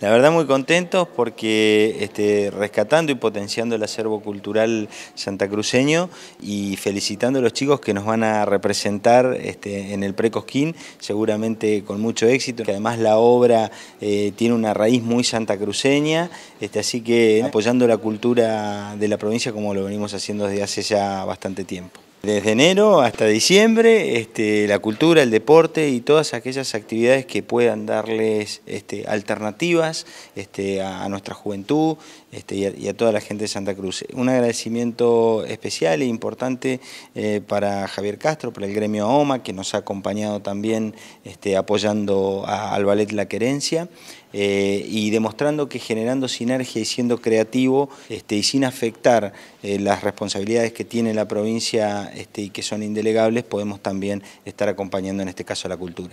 La verdad muy contentos porque este, rescatando y potenciando el acervo cultural santacruceño y felicitando a los chicos que nos van a representar este, en el Precosquín, seguramente con mucho éxito, que además la obra eh, tiene una raíz muy santacruceña, este, así que apoyando la cultura de la provincia como lo venimos haciendo desde hace ya bastante tiempo. Desde enero hasta diciembre, este, la cultura, el deporte y todas aquellas actividades que puedan darles este, alternativas este, a, nuestra juventud y a, toda la gente de Santa Cruz. Un agradecimiento especial e importante eh, para Javier Castro, para el gremio OMA, que nos ha acompañado también apoyando al ballet La Querencia. Eh, y demostrando que generando sinergia y siendo creativo este, y sin afectar eh, las responsabilidades que tiene la provincia este, y que son indelegables, podemos también estar acompañando en este caso a la cultura.